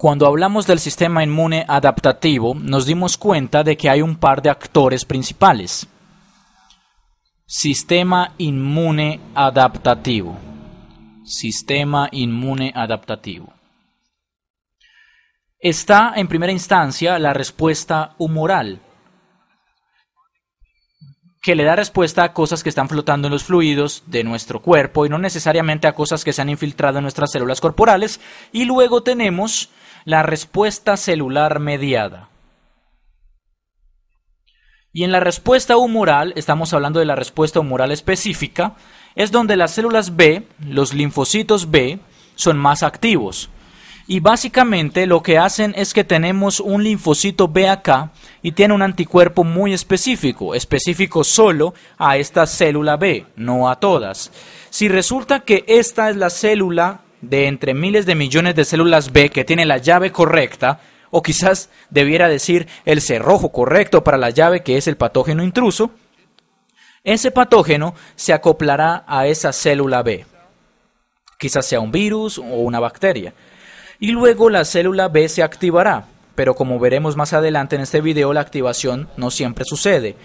Cuando hablamos del sistema inmune adaptativo, nos dimos cuenta de que hay un par de actores principales. Sistema inmune adaptativo. Sistema inmune adaptativo. Está en primera instancia la respuesta humoral, que le da respuesta a cosas que están flotando en los fluidos de nuestro cuerpo y no necesariamente a cosas que se han infiltrado en nuestras células corporales. Y luego tenemos la respuesta celular mediada. Y en la respuesta humoral, estamos hablando de la respuesta humoral específica, es donde las células B, los linfocitos B, son más activos. Y básicamente lo que hacen es que tenemos un linfocito B acá y tiene un anticuerpo muy específico, específico solo a esta célula B, no a todas. Si resulta que esta es la célula de entre miles de millones de células B que tiene la llave correcta, o quizás debiera decir el cerrojo correcto para la llave que es el patógeno intruso, ese patógeno se acoplará a esa célula B. Quizás sea un virus o una bacteria. Y luego la célula B se activará, pero como veremos más adelante en este video, la activación no siempre sucede.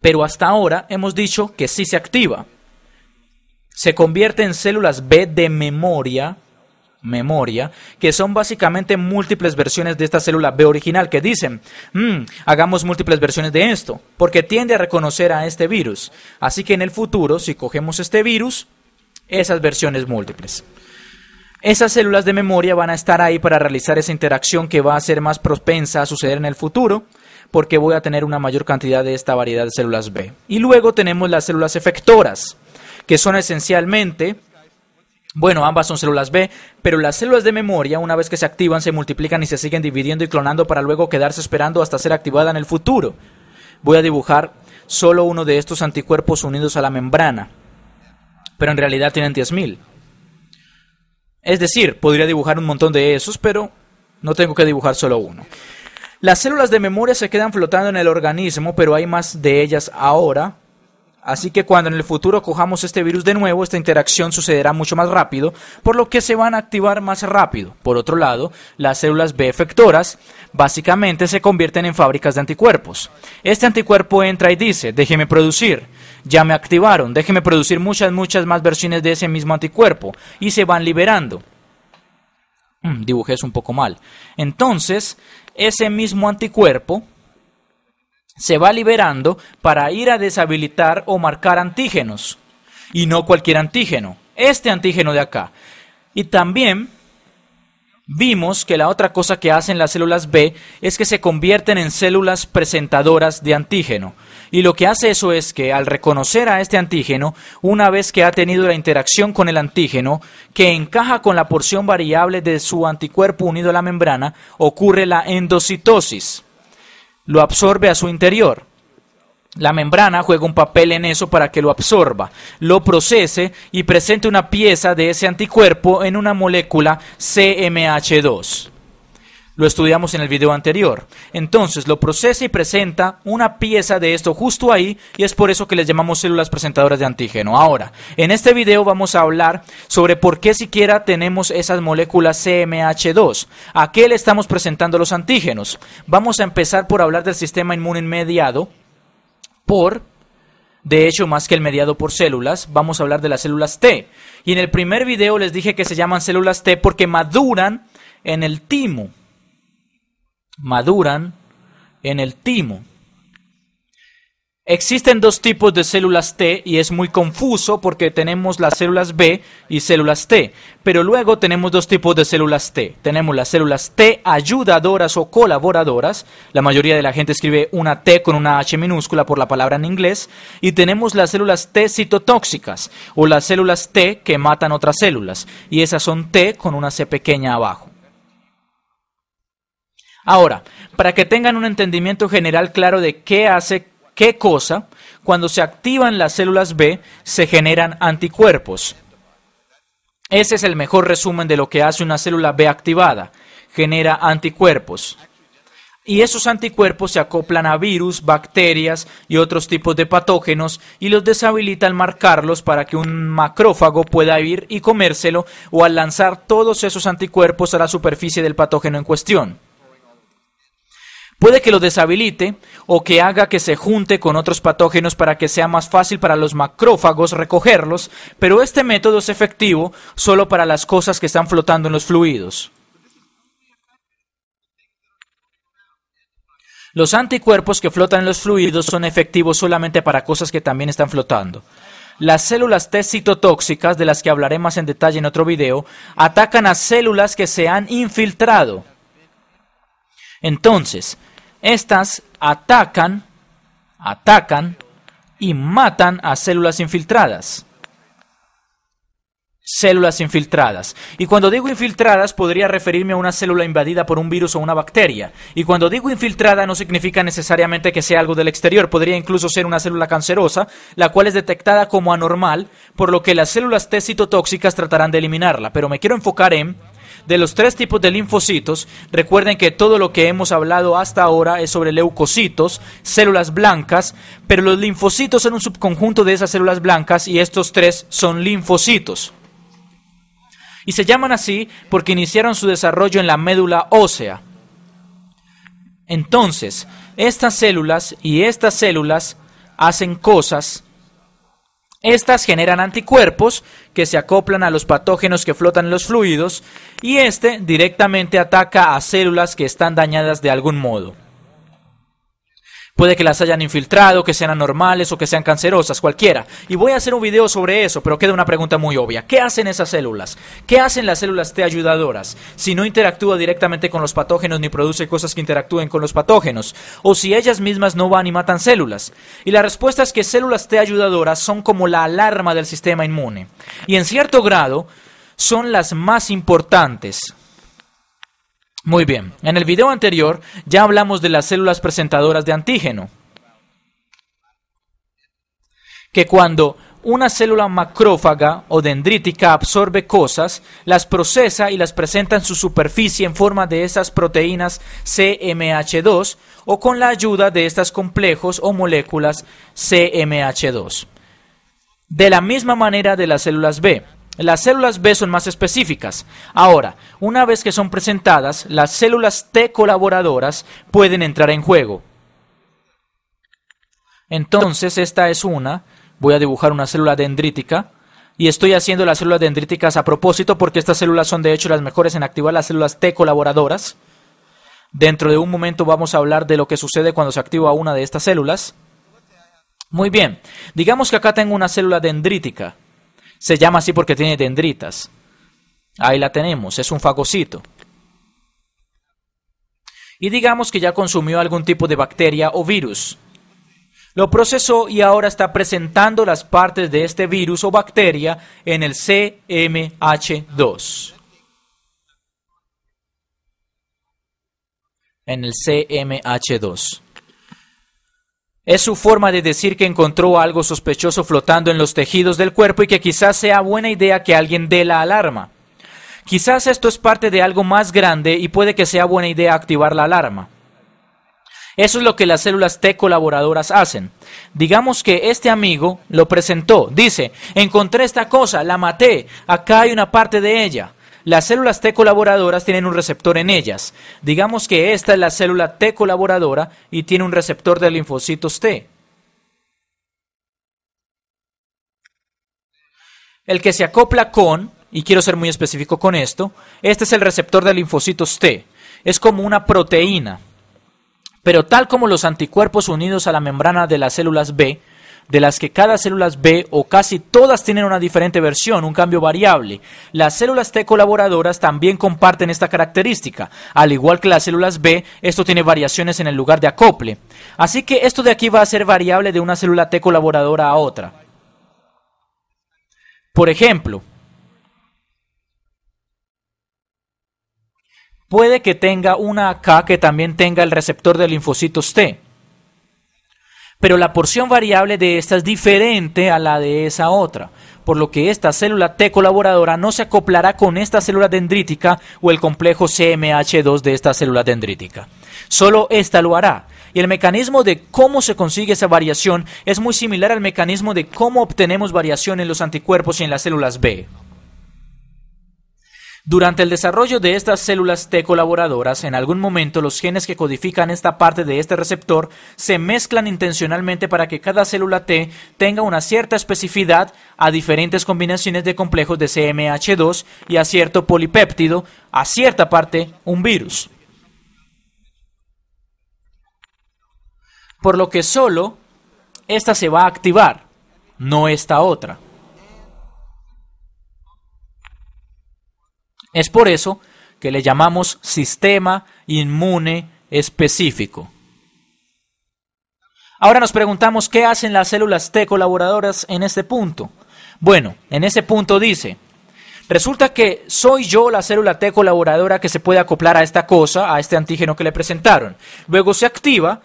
Pero hasta ahora hemos dicho que sí se activa se convierte en células B de memoria, memoria, que son básicamente múltiples versiones de esta célula B original que dicen, mm, hagamos múltiples versiones de esto, porque tiende a reconocer a este virus. Así que en el futuro, si cogemos este virus, esas versiones múltiples. Esas células de memoria van a estar ahí para realizar esa interacción que va a ser más propensa a suceder en el futuro, porque voy a tener una mayor cantidad de esta variedad de células B. Y luego tenemos las células efectoras que son esencialmente bueno, ambas son células B, pero las células de memoria, una vez que se activan, se multiplican y se siguen dividiendo y clonando para luego quedarse esperando hasta ser activada en el futuro. Voy a dibujar solo uno de estos anticuerpos unidos a la membrana, pero en realidad tienen 10.000. Es decir, podría dibujar un montón de esos, pero no tengo que dibujar solo uno. Las células de memoria se quedan flotando en el organismo, pero hay más de ellas ahora, Así que cuando en el futuro cojamos este virus de nuevo, esta interacción sucederá mucho más rápido, por lo que se van a activar más rápido. Por otro lado, las células B efectoras básicamente se convierten en fábricas de anticuerpos. Este anticuerpo entra y dice, déjeme producir, ya me activaron, déjeme producir muchas, muchas más versiones de ese mismo anticuerpo, y se van liberando. Mm, dibujé eso un poco mal. Entonces, ese mismo anticuerpo se va liberando para ir a deshabilitar o marcar antígenos. Y no cualquier antígeno, este antígeno de acá. Y también vimos que la otra cosa que hacen las células B es que se convierten en células presentadoras de antígeno. Y lo que hace eso es que al reconocer a este antígeno, una vez que ha tenido la interacción con el antígeno, que encaja con la porción variable de su anticuerpo unido a la membrana, ocurre la endocitosis lo absorbe a su interior. La membrana juega un papel en eso para que lo absorba, lo procese y presente una pieza de ese anticuerpo en una molécula CMH2. Lo estudiamos en el video anterior. Entonces lo procesa y presenta una pieza de esto justo ahí y es por eso que les llamamos células presentadoras de antígeno. Ahora, en este video vamos a hablar sobre por qué siquiera tenemos esas moléculas CMH2. ¿A qué le estamos presentando los antígenos? Vamos a empezar por hablar del sistema inmune mediado por de hecho, más que el mediado por células, vamos a hablar de las células T. Y en el primer video les dije que se llaman células T porque maduran en el timo maduran en el timo. Existen dos tipos de células T y es muy confuso porque tenemos las células B y células T, pero luego tenemos dos tipos de células T. Tenemos las células T ayudadoras o colaboradoras, la mayoría de la gente escribe una T con una H minúscula por la palabra en inglés, y tenemos las células T citotóxicas o las células T que matan otras células, y esas son T con una C pequeña abajo. Ahora, para que tengan un entendimiento general claro de qué hace qué cosa, cuando se activan las células B, se generan anticuerpos. Ese es el mejor resumen de lo que hace una célula B activada. Genera anticuerpos. Y esos anticuerpos se acoplan a virus, bacterias y otros tipos de patógenos y los deshabilita al marcarlos para que un macrófago pueda ir y comérselo o al lanzar todos esos anticuerpos a la superficie del patógeno en cuestión. Puede que lo deshabilite o que haga que se junte con otros patógenos para que sea más fácil para los macrófagos recogerlos, pero este método es efectivo solo para las cosas que están flotando en los fluidos. Los anticuerpos que flotan en los fluidos son efectivos solamente para cosas que también están flotando. Las células T citotóxicas, de las que hablaré más en detalle en otro video, atacan a células que se han infiltrado. Entonces, estas atacan, atacan y matan a células infiltradas. Células infiltradas. Y cuando digo infiltradas podría referirme a una célula invadida por un virus o una bacteria. Y cuando digo infiltrada no significa necesariamente que sea algo del exterior, podría incluso ser una célula cancerosa, la cual es detectada como anormal, por lo que las células T citotóxicas tratarán de eliminarla. Pero me quiero enfocar en de los tres tipos de linfocitos, recuerden que todo lo que hemos hablado hasta ahora es sobre leucocitos, células blancas, pero los linfocitos son un subconjunto de esas células blancas y estos tres son linfocitos. Y se llaman así porque iniciaron su desarrollo en la médula ósea. Entonces, estas células y estas células hacen cosas estas generan anticuerpos que se acoplan a los patógenos que flotan en los fluidos y este directamente ataca a células que están dañadas de algún modo. Puede que las hayan infiltrado, que sean anormales o que sean cancerosas, cualquiera. Y voy a hacer un video sobre eso, pero queda una pregunta muy obvia. ¿Qué hacen esas células? ¿Qué hacen las células T ayudadoras si no interactúa directamente con los patógenos ni produce cosas que interactúen con los patógenos? ¿O si ellas mismas no van y matan células? Y la respuesta es que células T ayudadoras son como la alarma del sistema inmune. Y en cierto grado son las más importantes muy bien, en el video anterior ya hablamos de las células presentadoras de antígeno, que cuando una célula macrófaga o dendrítica absorbe cosas, las procesa y las presenta en su superficie en forma de esas proteínas CMH2 o con la ayuda de estos complejos o moléculas CMH2. De la misma manera de las células B, las células B son más específicas. Ahora, una vez que son presentadas, las células T colaboradoras pueden entrar en juego. Entonces, esta es una. Voy a dibujar una célula dendrítica. Y estoy haciendo las células dendríticas a propósito porque estas células son de hecho las mejores en activar las células T colaboradoras. Dentro de un momento vamos a hablar de lo que sucede cuando se activa una de estas células. Muy bien, digamos que acá tengo una célula dendrítica. Se llama así porque tiene dendritas. Ahí la tenemos, es un fagocito. Y digamos que ya consumió algún tipo de bacteria o virus. Lo procesó y ahora está presentando las partes de este virus o bacteria en el CMH2. En el CMH2. Es su forma de decir que encontró algo sospechoso flotando en los tejidos del cuerpo y que quizás sea buena idea que alguien dé la alarma. Quizás esto es parte de algo más grande y puede que sea buena idea activar la alarma. Eso es lo que las células T colaboradoras hacen. Digamos que este amigo lo presentó, dice, encontré esta cosa, la maté, acá hay una parte de ella. Las células T colaboradoras tienen un receptor en ellas. Digamos que esta es la célula T colaboradora y tiene un receptor de linfocitos T. El que se acopla con, y quiero ser muy específico con esto, este es el receptor de linfocitos T. Es como una proteína. Pero tal como los anticuerpos unidos a la membrana de las células B, de las que cada célula B o casi todas tienen una diferente versión, un cambio variable. Las células T colaboradoras también comparten esta característica. Al igual que las células B, esto tiene variaciones en el lugar de acople. Así que esto de aquí va a ser variable de una célula T colaboradora a otra. Por ejemplo, puede que tenga una K que también tenga el receptor de linfocitos T pero la porción variable de esta es diferente a la de esa otra, por lo que esta célula T colaboradora no se acoplará con esta célula dendrítica o el complejo CMH2 de esta célula dendrítica. Solo esta lo hará. Y el mecanismo de cómo se consigue esa variación es muy similar al mecanismo de cómo obtenemos variación en los anticuerpos y en las células B. Durante el desarrollo de estas células T colaboradoras, en algún momento los genes que codifican esta parte de este receptor se mezclan intencionalmente para que cada célula T tenga una cierta especificidad a diferentes combinaciones de complejos de CMH2 y a cierto polipéptido, a cierta parte un virus. Por lo que solo esta se va a activar, no esta otra. Es por eso que le llamamos sistema inmune específico. Ahora nos preguntamos qué hacen las células T colaboradoras en este punto. Bueno, en ese punto dice, resulta que soy yo la célula T colaboradora que se puede acoplar a esta cosa, a este antígeno que le presentaron. Luego se activa,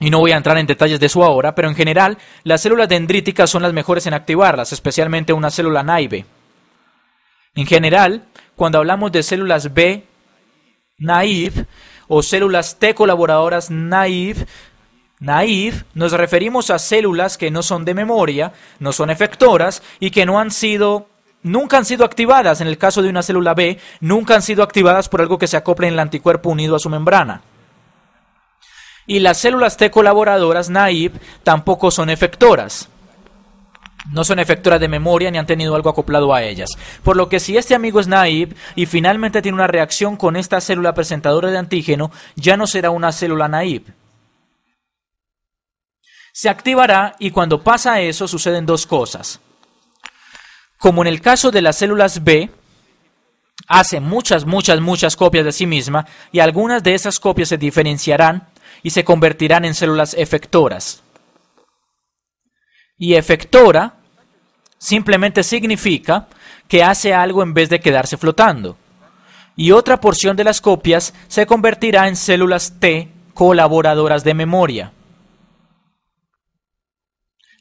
y no voy a entrar en detalles de eso ahora, pero en general las células dendríticas son las mejores en activarlas, especialmente una célula naive. En general, cuando hablamos de células B naive o células T colaboradoras naive, nos referimos a células que no son de memoria, no son efectoras y que no han sido nunca han sido activadas en el caso de una célula B, nunca han sido activadas por algo que se acople en el anticuerpo unido a su membrana. Y las células T colaboradoras naive tampoco son efectoras no son efectoras de memoria ni han tenido algo acoplado a ellas. Por lo que si este amigo es naive y finalmente tiene una reacción con esta célula presentadora de antígeno, ya no será una célula naive. Se activará y cuando pasa eso suceden dos cosas. Como en el caso de las células B, hace muchas, muchas, muchas copias de sí misma y algunas de esas copias se diferenciarán y se convertirán en células efectoras. Y efectora simplemente significa que hace algo en vez de quedarse flotando. Y otra porción de las copias se convertirá en células T colaboradoras de memoria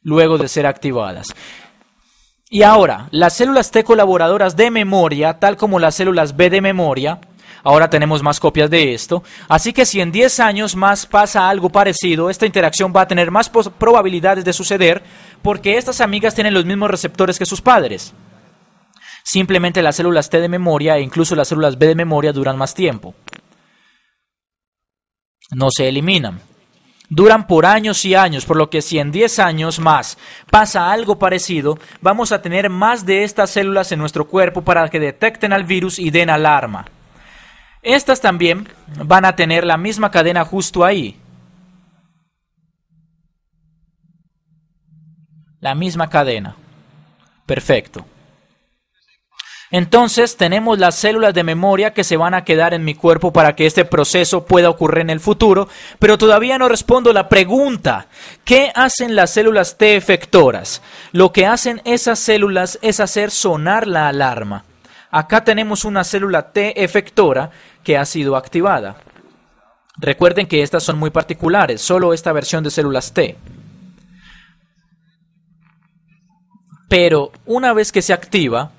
luego de ser activadas. Y ahora, las células T colaboradoras de memoria, tal como las células B de memoria, Ahora tenemos más copias de esto. Así que si en 10 años más pasa algo parecido, esta interacción va a tener más probabilidades de suceder porque estas amigas tienen los mismos receptores que sus padres. Simplemente las células T de memoria e incluso las células B de memoria duran más tiempo. No se eliminan. Duran por años y años, por lo que si en 10 años más pasa algo parecido, vamos a tener más de estas células en nuestro cuerpo para que detecten al virus y den alarma. Estas también van a tener la misma cadena justo ahí. La misma cadena. Perfecto. Entonces tenemos las células de memoria que se van a quedar en mi cuerpo para que este proceso pueda ocurrir en el futuro, pero todavía no respondo la pregunta, ¿qué hacen las células T efectoras? Lo que hacen esas células es hacer sonar la alarma. Acá tenemos una célula T efectora que ha sido activada. Recuerden que estas son muy particulares, solo esta versión de células T. Pero una vez que se activa,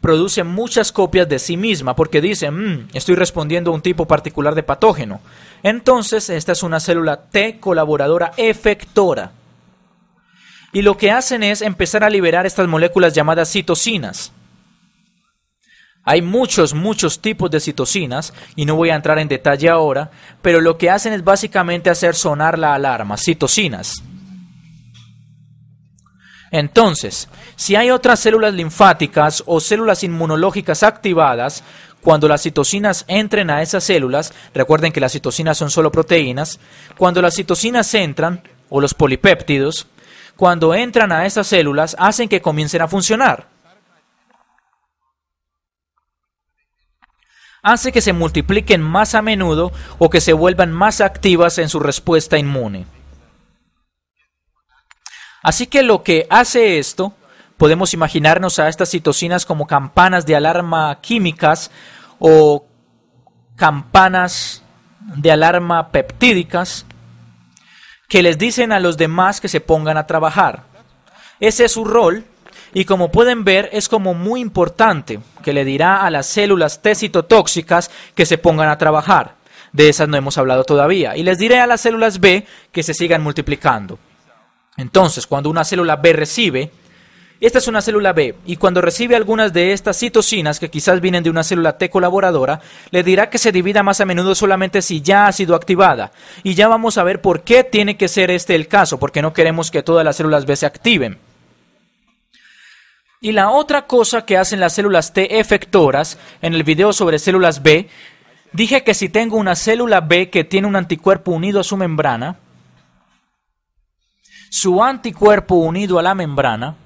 produce muchas copias de sí misma porque dice, mm, estoy respondiendo a un tipo particular de patógeno. Entonces, esta es una célula T colaboradora efectora. Y lo que hacen es empezar a liberar estas moléculas llamadas citocinas. Hay muchos, muchos tipos de citocinas y no voy a entrar en detalle ahora, pero lo que hacen es básicamente hacer sonar la alarma, citocinas. Entonces, si hay otras células linfáticas o células inmunológicas activadas, cuando las citocinas entren a esas células, recuerden que las citocinas son solo proteínas, cuando las citocinas entran, o los polipéptidos, cuando entran a esas células hacen que comiencen a funcionar. hace que se multipliquen más a menudo o que se vuelvan más activas en su respuesta inmune. Así que lo que hace esto, podemos imaginarnos a estas citocinas como campanas de alarma químicas o campanas de alarma peptídicas que les dicen a los demás que se pongan a trabajar. Ese es su rol y como pueden ver es como muy importante que le dirá a las células T citotóxicas que se pongan a trabajar. De esas no hemos hablado todavía. Y les diré a las células B que se sigan multiplicando. Entonces, cuando una célula B recibe, esta es una célula B, y cuando recibe algunas de estas citocinas que quizás vienen de una célula T colaboradora, le dirá que se divida más a menudo solamente si ya ha sido activada. Y ya vamos a ver por qué tiene que ser este el caso, porque no queremos que todas las células B se activen. Y la otra cosa que hacen las células T efectoras, en el video sobre células B, dije que si tengo una célula B que tiene un anticuerpo unido a su membrana, su anticuerpo unido a la membrana,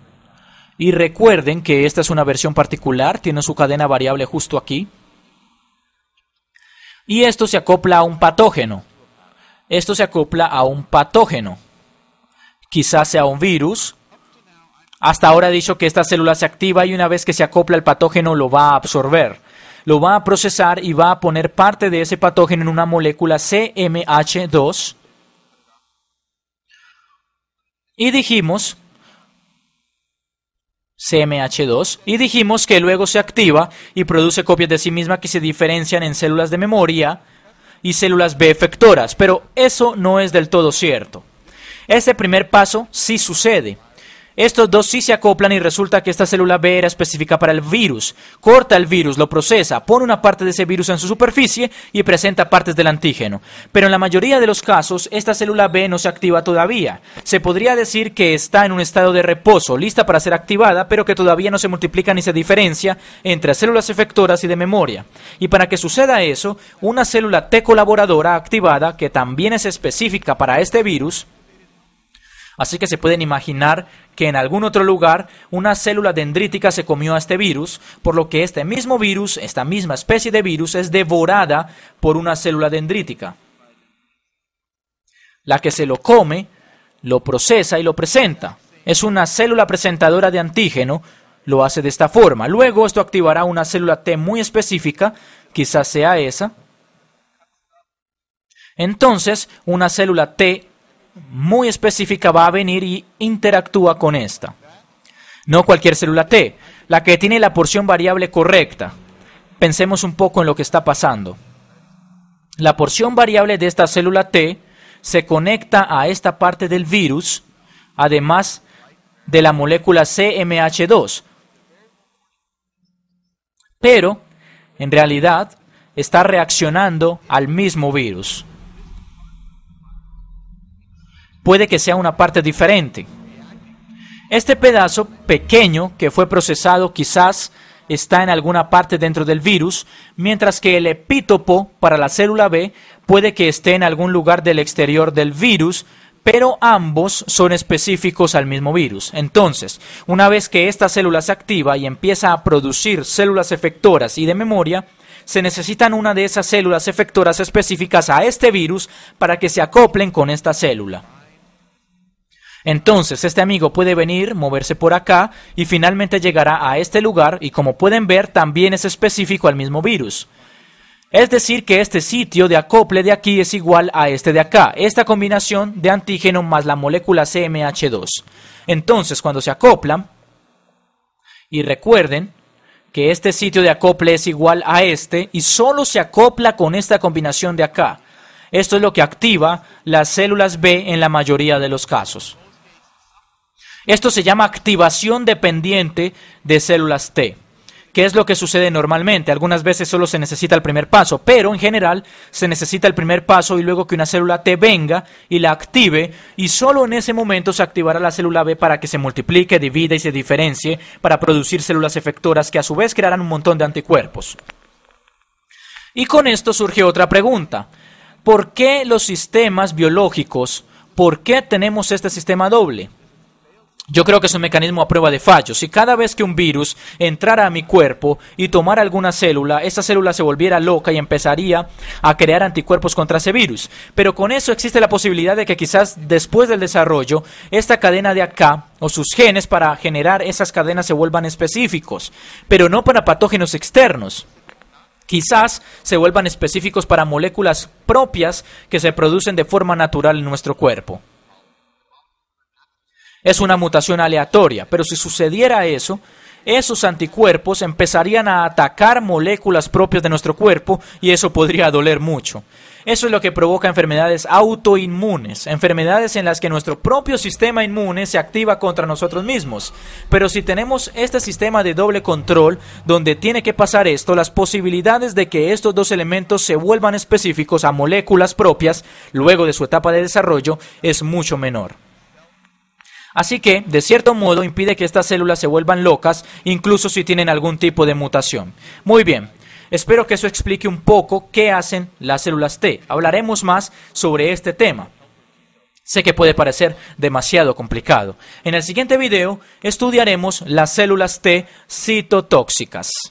y recuerden que esta es una versión particular, tiene su cadena variable justo aquí, y esto se acopla a un patógeno. Esto se acopla a un patógeno. Quizás sea un virus, hasta ahora he dicho que esta célula se activa y una vez que se acopla el patógeno lo va a absorber. Lo va a procesar y va a poner parte de ese patógeno en una molécula CMH2. Y dijimos CMH2 y dijimos que luego se activa y produce copias de sí misma que se diferencian en células de memoria y células B efectoras, pero eso no es del todo cierto. Este primer paso sí sucede, estos dos sí se acoplan y resulta que esta célula B era específica para el virus. Corta el virus, lo procesa, pone una parte de ese virus en su superficie y presenta partes del antígeno. Pero en la mayoría de los casos, esta célula B no se activa todavía. Se podría decir que está en un estado de reposo, lista para ser activada, pero que todavía no se multiplica ni se diferencia entre células efectoras y de memoria. Y para que suceda eso, una célula T colaboradora activada, que también es específica para este virus, Así que se pueden imaginar que en algún otro lugar una célula dendrítica se comió a este virus, por lo que este mismo virus, esta misma especie de virus, es devorada por una célula dendrítica. La que se lo come, lo procesa y lo presenta. Es una célula presentadora de antígeno, lo hace de esta forma. Luego esto activará una célula T muy específica, quizás sea esa. Entonces, una célula T muy específica va a venir y interactúa con esta. No cualquier célula T, la que tiene la porción variable correcta. Pensemos un poco en lo que está pasando. La porción variable de esta célula T se conecta a esta parte del virus, además de la molécula CMH2. Pero, en realidad, está reaccionando al mismo virus puede que sea una parte diferente. Este pedazo pequeño que fue procesado quizás está en alguna parte dentro del virus, mientras que el epítopo para la célula B puede que esté en algún lugar del exterior del virus, pero ambos son específicos al mismo virus. Entonces, una vez que esta célula se activa y empieza a producir células efectoras y de memoria, se necesitan una de esas células efectoras específicas a este virus para que se acoplen con esta célula. Entonces este amigo puede venir, moverse por acá y finalmente llegará a este lugar y como pueden ver también es específico al mismo virus. Es decir que este sitio de acople de aquí es igual a este de acá, esta combinación de antígeno más la molécula CMH2. Entonces cuando se acoplan, y recuerden que este sitio de acople es igual a este y solo se acopla con esta combinación de acá. Esto es lo que activa las células B en la mayoría de los casos. Esto se llama activación dependiente de células T. que es lo que sucede normalmente? Algunas veces solo se necesita el primer paso, pero en general se necesita el primer paso y luego que una célula T venga y la active y solo en ese momento se activará la célula B para que se multiplique, divida y se diferencie para producir células efectoras que a su vez crearán un montón de anticuerpos. Y con esto surge otra pregunta. ¿Por qué los sistemas biológicos, por qué tenemos este sistema doble? Yo creo que es un mecanismo a prueba de fallos. Si cada vez que un virus entrara a mi cuerpo y tomara alguna célula, esa célula se volviera loca y empezaría a crear anticuerpos contra ese virus. Pero con eso existe la posibilidad de que quizás después del desarrollo, esta cadena de acá o sus genes para generar esas cadenas se vuelvan específicos, pero no para patógenos externos quizás se vuelvan específicos para moléculas propias que se producen de forma natural en nuestro cuerpo es una mutación aleatoria, pero si sucediera eso, esos anticuerpos empezarían a atacar moléculas propias de nuestro cuerpo y eso podría doler mucho. Eso es lo que provoca enfermedades autoinmunes, enfermedades en las que nuestro propio sistema inmune se activa contra nosotros mismos. Pero si tenemos este sistema de doble control, donde tiene que pasar esto, las posibilidades de que estos dos elementos se vuelvan específicos a moléculas propias luego de su etapa de desarrollo es mucho menor. Así que, de cierto modo, impide que estas células se vuelvan locas, incluso si tienen algún tipo de mutación. Muy bien, espero que eso explique un poco qué hacen las células T. Hablaremos más sobre este tema. Sé que puede parecer demasiado complicado. En el siguiente video estudiaremos las células T citotóxicas.